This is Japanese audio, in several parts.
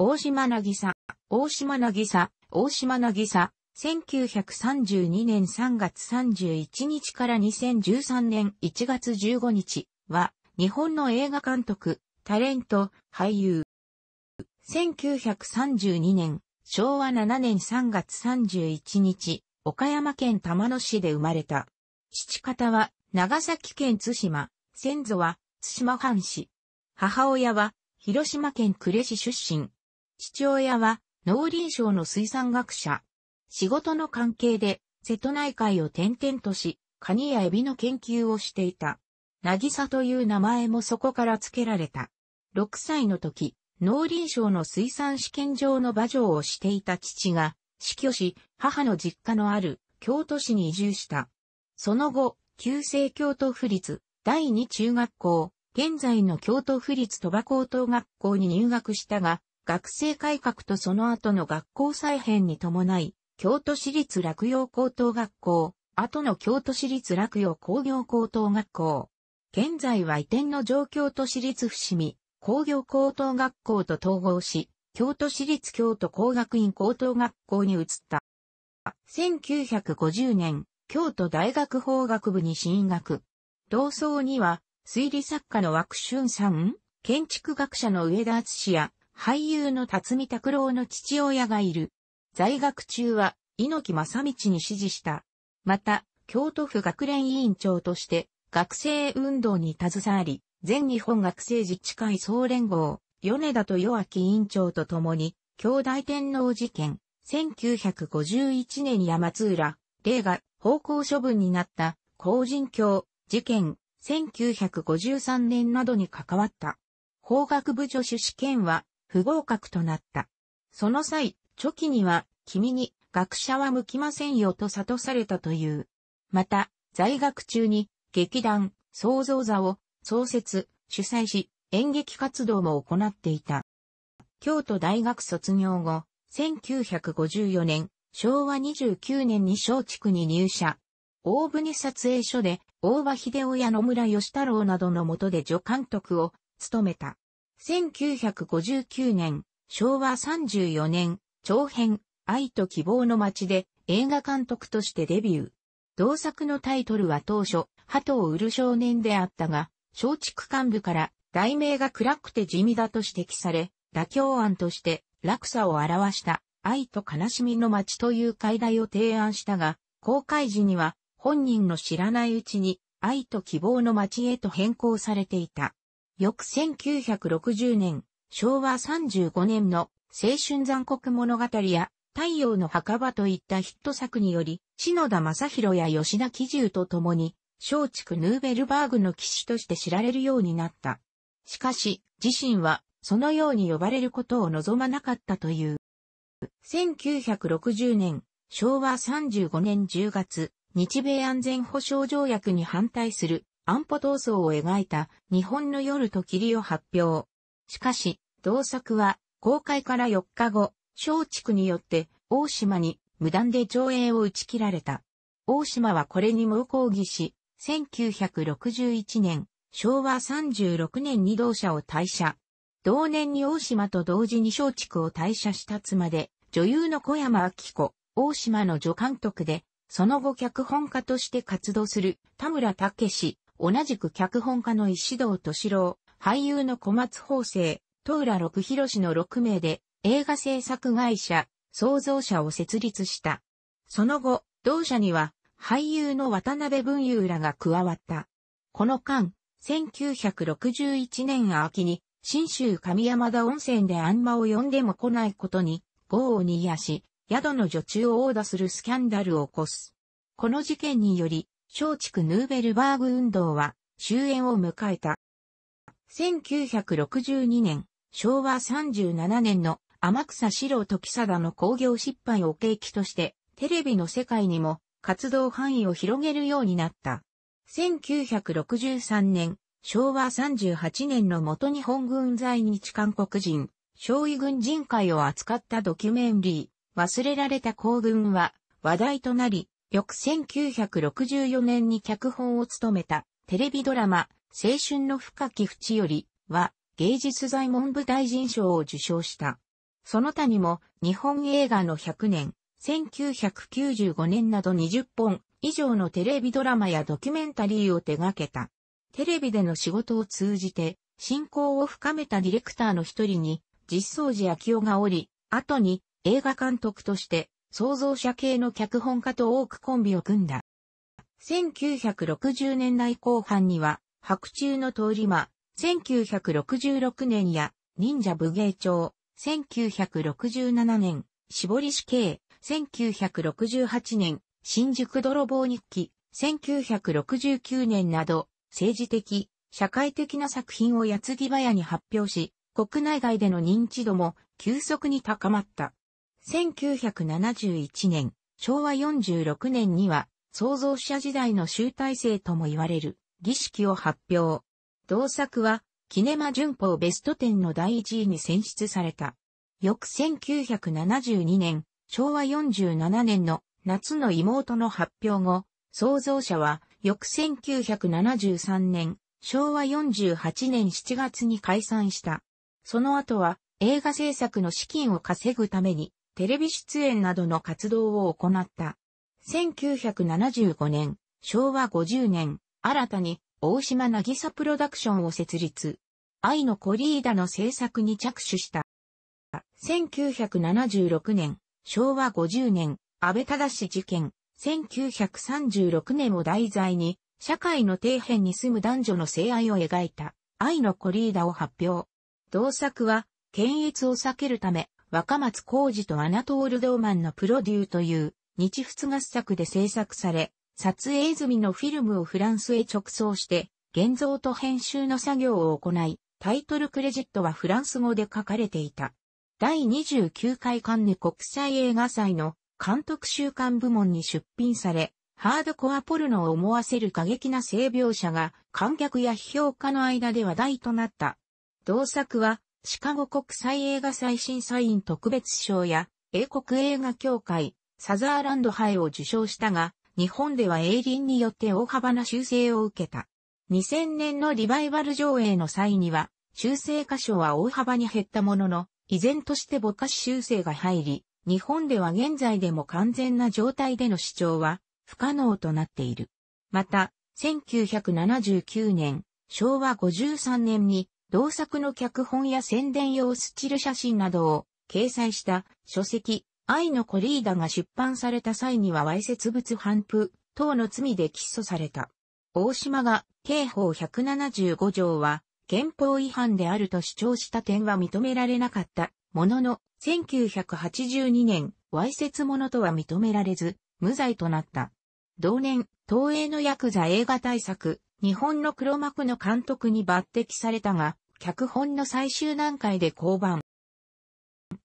大島なぎさ、大島なぎさ、大島なぎさ、1932年3月31日から2013年1月15日は、日本の映画監督、タレント、俳優。1932年、昭和7年3月31日、岡山県玉野市で生まれた。父方は、長崎県津島、先祖は、津島藩士。母親は、広島県呉市出身。父親は農林省の水産学者。仕事の関係で瀬戸内海を転々とし、カニやエビの研究をしていた。なぎさという名前もそこから付けられた。6歳の時、農林省の水産試験場の馬上をしていた父が死去し、母の実家のある京都市に移住した。その後、旧制京都府立第二中学校、現在の京都府立鳥羽高等学校に入学したが、学生改革とその後の学校再編に伴い、京都市立落葉高等学校、後の京都市立落葉工業高等学校。現在は移転の状況と市立伏見工業高等学校と統合し、京都市立京都工学院高等学校に移った。1950年、京都大学法学部に進学。同窓には、推理作家の枠春さん、建築学者の上田敦や、俳優の辰巳拓郎の父親がいる。在学中は、猪木正道に指示した。また、京都府学連委員長として、学生運動に携わり、全日本学生自治会総連合、米田と与明委員長と共に、兄弟天皇事件、1951年山津浦、令が方向処分になった、公人教、事件、1953年などに関わった。法学部助手試験は、不合格となった。その際、チョキには、君に学者は向きませんよと悟されたという。また、在学中に、劇団、創造座を創設、主催し、演劇活動も行っていた。京都大学卒業後、1954年、昭和29年に地区に入社。大船撮影所で、大場秀夫や野村義太郎などの下で助監督を務めた。1959年、昭和34年、長編、愛と希望の街で映画監督としてデビュー。同作のタイトルは当初、鳩を売る少年であったが、松竹幹部から題名が暗くて地味だと指摘され、妥協案として落差を表した愛と悲しみの街という解題を提案したが、公開時には本人の知らないうちに愛と希望の街へと変更されていた。翌1960年、昭和35年の青春残酷物語や太陽の墓場といったヒット作により、篠田正宏や吉田喜重と共に、松竹ヌーベルバーグの騎士として知られるようになった。しかし、自身は、そのように呼ばれることを望まなかったという。1960年、昭和35年10月、日米安全保障条約に反対する安保闘争を描いた日本の夜と霧を発表。しかし、同作は公開から4日後、松竹によって大島に無断で上映を打ち切られた。大島はこれに猛抗議し、1961年、昭和36年に同社を退社。同年に大島と同時に松竹を退社した妻で、女優の小山明子、大島の助監督で、その後脚本家として活動する田村武史、同じく脚本家の石堂敏郎、俳優の小松法生、戸浦六広の6名で映画制作会社、創造者を設立した。その後、同社には俳優の渡辺文雄らが加わった。この間、1961年秋に、新州上山田温泉であんまを呼んでも来ないことに、豪を煮やし、宿の女中を殴打するスキャンダルを起こす。この事件により、松竹ヌーベルバーグ運動は終焉を迎えた。1962年、昭和37年の天草四郎時貞の工業失敗を契機として、テレビの世界にも活動範囲を広げるようになった。1963年、昭和38年の元日本軍在日韓国人、昭和軍人会を扱ったドキュメンリー、忘れられた行軍は話題となり、翌1964年に脚本を務めたテレビドラマ、青春の深き淵よりは芸術財文部大臣賞を受賞した。その他にも日本映画の100年、1995年など20本以上のテレビドラマやドキュメンタリーを手掛けた。テレビでの仕事を通じて、信仰を深めたディレクターの一人に、実相寺昭夫がおり、後に映画監督として創造者系の脚本家と多くコンビを組んだ。1960年代後半には、白昼の通り魔、1966年や、忍者武芸帳、1967年、絞り死刑、1968年、新宿泥棒日記、1969年など、政治的、社会的な作品をやつぎ早に発表し、国内外での認知度も急速に高まった。1971年、昭和46年には、創造者時代の集大成とも言われる儀式を発表。同作は、キネマ旬報ベスト10の第1位に選出された。翌1972年、昭和47年の夏の妹の発表後、創造者は、翌1973年、昭和48年7月に解散した。その後は、映画制作の資金を稼ぐために、テレビ出演などの活動を行った。1975年、昭和50年、新たに大島渚プロダクションを設立。愛のコリーダの制作に着手した。1976年、昭和50年、安倍忠事件、1936年を題材に、社会の底辺に住む男女の性愛を描いた、愛のコリーダを発表。同作は、検閲を避けるため、若松浩二とアナトール・ドーマンのプロデューという日仏合作で制作され、撮影済みのフィルムをフランスへ直送して、現像と編集の作業を行い、タイトルクレジットはフランス語で書かれていた。第29回カンヌ国際映画祭の監督週刊部門に出品され、ハードコアポルノを思わせる過激な性描写が観客や批評家の間で話題となった。同作はシカゴ国際映画最新サイン特別賞や、英国映画協会、サザーランド杯を受賞したが、日本では映林によって大幅な修正を受けた。2000年のリバイバル上映の際には、修正箇所は大幅に減ったものの、依然としてぼかし修正が入り、日本では現在でも完全な状態での視聴は不可能となっている。また、1979年、昭和53年に同作の脚本や宣伝用スチル写真などを掲載した書籍、愛のコリーダが出版された際には歪説物反布等の罪で起訴された。大島が刑法175条は憲法違反であると主張した点は認められなかったものの、1982年、猥褻者とは認められず、無罪となった。同年、東映のヤクザ映画大作、日本の黒幕の監督に抜擢されたが、脚本の最終段階で降板。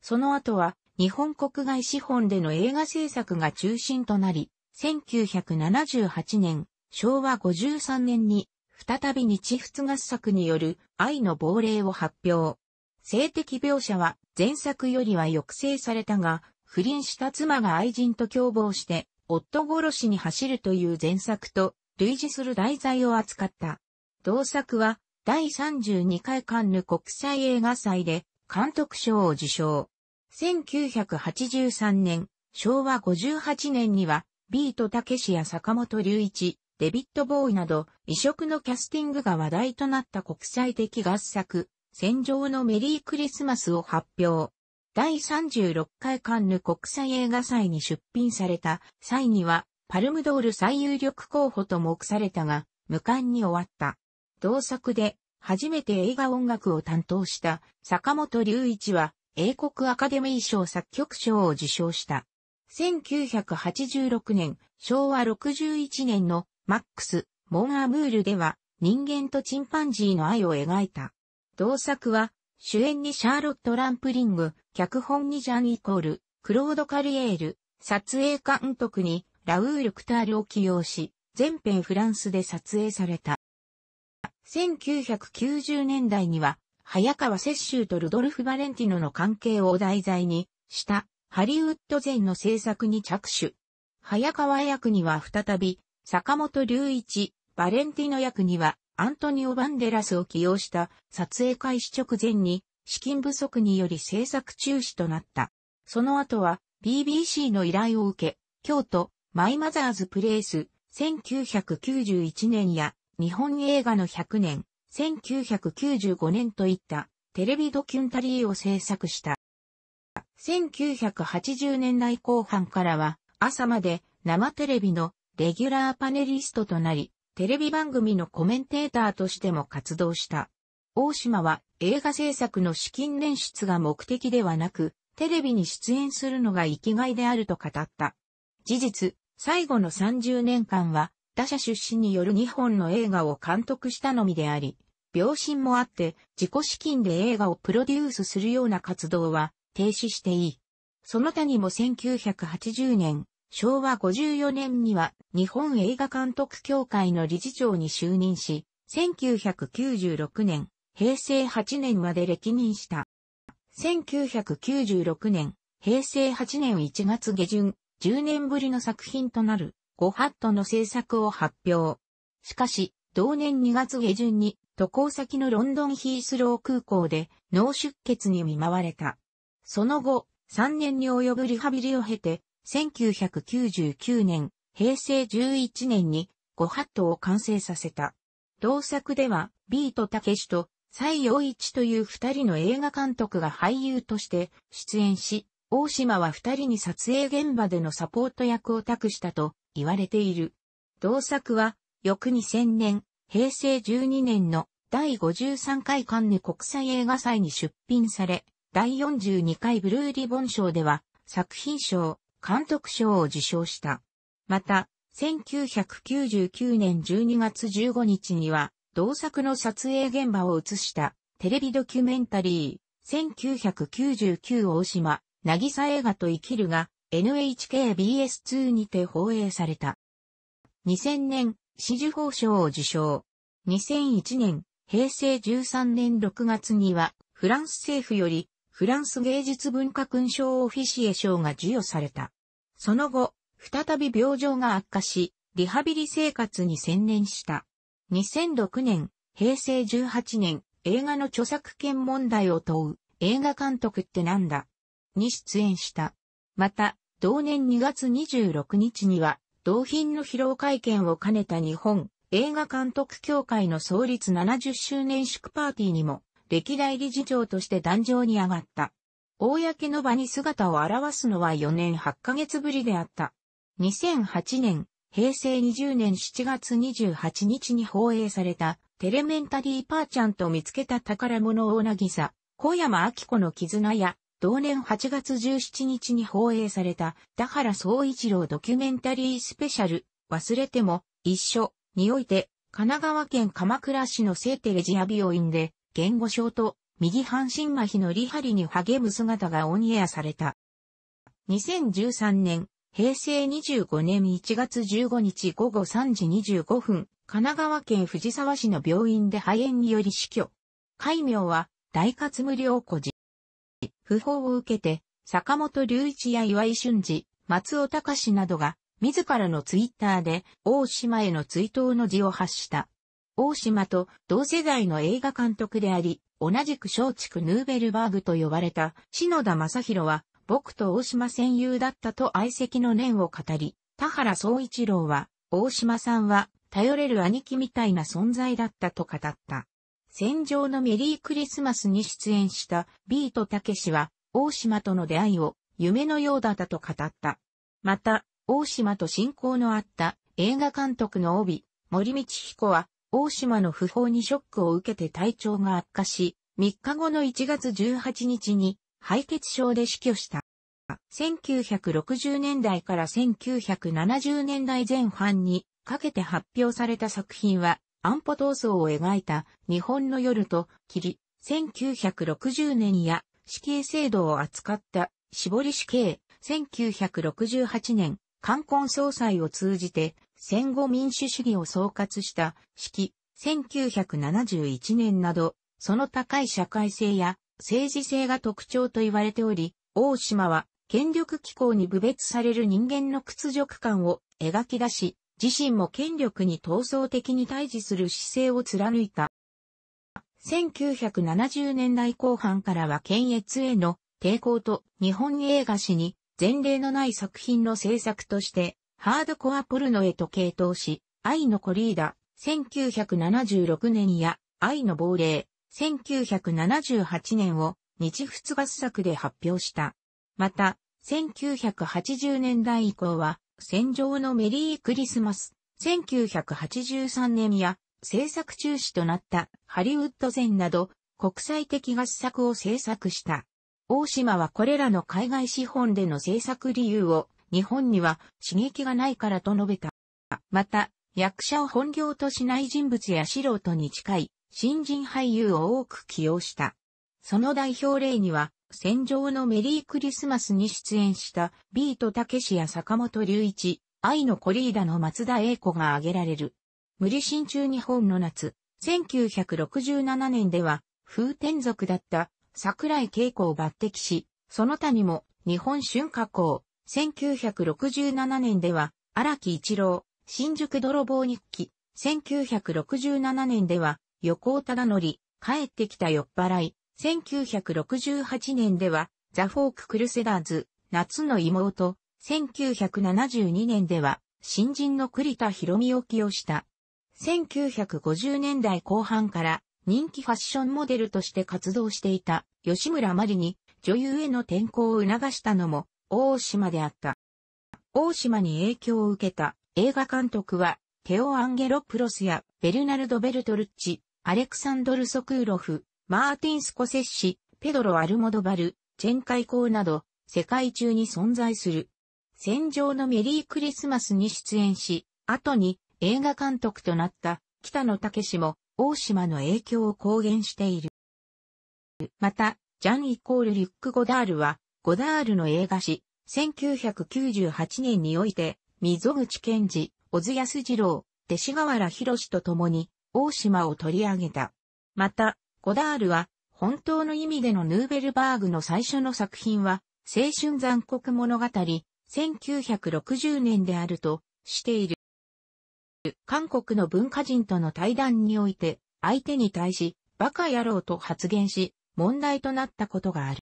その後は、日本国外資本での映画制作が中心となり、1978年、昭和53年に、再び日仏合作による愛の亡霊を発表。性的描写は前作よりは抑制されたが、不倫した妻が愛人と共謀して、夫殺しに走るという前作と類似する題材を扱った。同作は、第32回カンヌ国際映画祭で監督賞を受賞。1983年、昭和58年には、ビートたけしや坂本隆一、デビットボーイなど、異色のキャスティングが話題となった国際的合作、戦場のメリークリスマスを発表。第36回カンヌ国際映画祭に出品された際には、パルムドール最有力候補と目されたが、無冠に終わった。同作で、初めて映画音楽を担当した坂本隆一は、英国アカデミー賞作曲賞を受賞した。1986年、昭和61年のマックス・モン・アムールでは人間とチンパンジーの愛を描いた。同作は主演にシャーロット・ランプリング、脚本にジャン・イコール、クロード・カリエール、撮影監督にラウール・クタールを起用し、全編フランスで撮影された。1990年代には、早川雪舟とルドルフ・バレンティノの関係を題材にした、ハリウッド前の制作に着手。早川役には再び、坂本隆一、バレンティノ役には、アントニオ・バンデラスを起用した撮影開始直前に、資金不足により制作中止となった。その後は、BBC の依頼を受け、京都、マイマザーズプレイス、1991年や、日本映画の100年、1995年といったテレビドキュンタリーを制作した。1980年代後半からは朝まで生テレビのレギュラーパネリストとなり、テレビ番組のコメンテーターとしても活動した。大島は映画制作の資金捻出が目的ではなく、テレビに出演するのが生きがいであると語った。事実、最後の30年間は、他社出身による2本の映画を監督したのみであり、病身もあって自己資金で映画をプロデュースするような活動は停止していい。その他にも1980年、昭和54年には日本映画監督協会の理事長に就任し、1996年、平成8年まで歴任した。1996年、平成8年1月下旬、10年ぶりの作品となるゴハットの制作を発表。しかし、同年2月下旬に渡航先のロンドンヒースロー空港で脳出血に見舞われた。その後、3年に及ぶリハビリを経て、1999年、平成11年にゴハットを完成させた。同作では、ビートたけしと、西洋一という二人の映画監督が俳優として出演し、大島は二人に撮影現場でのサポート役を託したと言われている。同作は、翌2000年、平成12年の第53回カンヌ国際映画祭に出品され、第42回ブルーリボン賞では作品賞、監督賞を受賞した。また、1999年12月15日には、同作の撮影現場を映したテレビドキュメンタリー、1999大島、なぎさ映画と生きるが、NHKBS2 にて放映された。2000年、紫綬褒章を受賞。2001年、平成13年6月には、フランス政府より、フランス芸術文化勲章オフィシエ賞が授与された。その後、再び病状が悪化し、リハビリ生活に専念した。2006年、平成18年、映画の著作権問題を問う、映画監督ってなんだに出演した。また、同年2月26日には、同品の披露会見を兼ねた日本映画監督協会の創立70周年祝パーティーにも、歴代理事長として壇上に上がった。公の場に姿を現すのは4年8ヶ月ぶりであった。2008年、平成20年7月28日に放映された、テレメンタリーパーちゃんと見つけた宝物をなぎさ、小山明子の絆や、同年8月17日に放映された、田原総一郎ドキュメンタリースペシャル、忘れても、一緒、において、神奈川県鎌倉市の聖テレジア病院で、言語症と、右半身麻痺のリハリに励む姿がオンエアされた。2013年、平成25年1月15日午後3時25分、神奈川県藤沢市の病院で肺炎により死去。戒名は、大活無量子寺。訃報を受けて、坂本隆一や岩井俊二、松尾隆などが、自らのツイッターで、大島への追悼の字を発した。大島と同世代の映画監督であり、同じく松竹ヌーベルバーグと呼ばれた篠田正宏は、僕と大島戦友だったと愛席の念を語り、田原総一郎は、大島さんは頼れる兄貴みたいな存在だったと語った。戦場のメリークリスマスに出演したビートたけしは、大島との出会いを夢のようだったと語った。また、大島と親交のあった映画監督の帯、森道彦は、大島の訃報にショックを受けて体調が悪化し、3日後の1月18日に敗血症で死去した。1960年代から1970年代前半にかけて発表された作品は、安保闘争を描いた日本の夜と霧、1960年や死刑制度を扱った絞り死刑、1968年、冠婚総裁を通じて戦後民主主義を総括した式、1971年など、その高い社会性や政治性が特徴と言われており、大島は権力機構に侮蔑される人間の屈辱感を描き出し、自身も権力に闘争的に対峙する姿勢を貫いた。1970年代後半からは検閲への抵抗と日本映画史に前例のない作品の制作としてハードコアポルノへと傾倒し、愛のコリーダ、1976年や愛の亡霊、1978年を日仏合作で発表した。また、1980年代以降は戦場のメリークリスマス、1983年や制作中止となったハリウッド戦など国際的合作を制作した。大島はこれらの海外資本での制作理由を日本には刺激がないからと述べた。また、役者を本業としない人物や素人に近い新人俳優を多く起用した。その代表例には、戦場のメリークリスマスに出演したビートたけしや坂本隆一、愛のコリーダの松田栄子が挙げられる。無理心中日本の夏、1967年では、風天族だった桜井恵子を抜擢し、その他にも日本春夏校、1967年では荒木一郎、新宿泥棒日記、1967年では横尾忠則、帰ってきた酔っ払い、1968年では、ザ・フォーク・クルセダーズ、夏の妹、1972年では、新人の栗田博美を起用した。1950年代後半から人気ファッションモデルとして活動していた吉村麻里に女優への転向を促したのも大島であった。大島に影響を受けた映画監督はテオ・アンゲロプロスやベルナルド・ベルトルッチ、アレクサンドル・ソクーロフ、マーティン・スコセッシ、ペドロ・アルモドバル、チェンカイコーなど、世界中に存在する。戦場のメリークリスマスに出演し、後に映画監督となった北野武も大島の影響を公言している。また、ジャンイコールリュック・ゴダールは、ゴダールの映画史、1998年において、溝口健二、小津安二郎、弟子河原博士と共に、大島を取り上げた。また、ゴダールは、本当の意味でのヌーベルバーグの最初の作品は、青春残酷物語、1960年であるとしている。韓国の文化人との対談において、相手に対し、バカ野郎と発言し、問題となったことがある。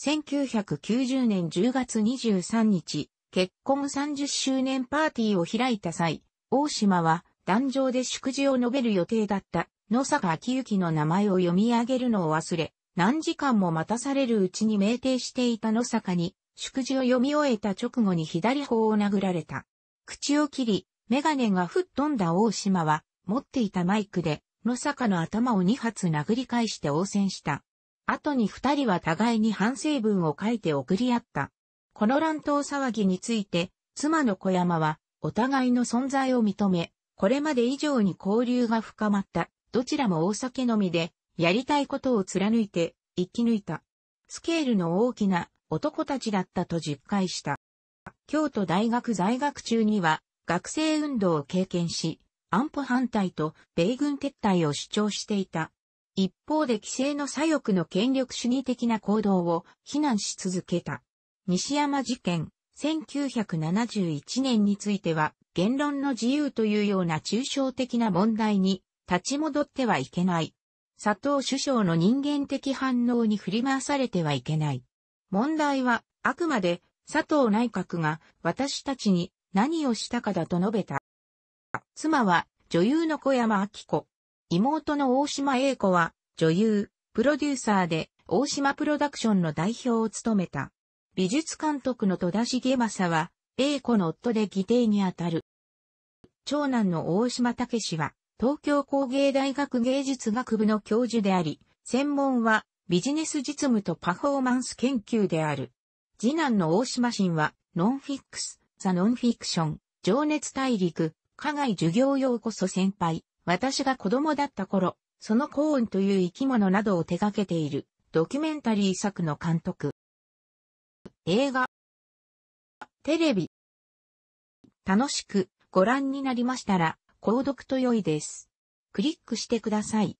1990年10月23日、結婚30周年パーティーを開いた際、大島は壇上で祝辞を述べる予定だった野坂昭之の名前を読み上げるのを忘れ、何時間も待たされるうちに命定していた野坂に、祝辞を読み終えた直後に左方を殴られた。口を切り、メガネが吹っ飛んだ大島は、持っていたマイクで、野坂の頭を2発殴り返して応戦した。後に二人は互いに反省文を書いて送り合った。この乱闘騒ぎについて、妻の小山は、お互いの存在を認め、これまで以上に交流が深まったどちらも大酒飲みで、やりたいことを貫いて、生き抜いた。スケールの大きな男たちだったと実感した。京都大学在学中には、学生運動を経験し、安保反対と米軍撤退を主張していた。一方で規制の左翼の権力主義的な行動を非難し続けた。西山事件、1971年については、言論の自由というような抽象的な問題に立ち戻ってはいけない。佐藤首相の人間的反応に振り回されてはいけない。問題は、あくまで、佐藤内閣が私たちに何をしたかだと述べた。妻は女優の小山明子。妹の大島英子は女優、プロデューサーで大島プロダクションの代表を務めた。美術監督の戸田重政は栄子の夫で議定にあたる。長男の大島武は東京工芸大学芸術学部の教授であり、専門はビジネス実務とパフォーマンス研究である。次男の大島新は、ノンフィックス、ザ・ノンフィクション、情熱大陸、課外授業用こそ先輩、私が子供だった頃、そのコーンという生き物などを手掛けている、ドキュメンタリー作の監督。映画、テレビ、楽しくご覧になりましたら、購読と良いです。クリックしてください。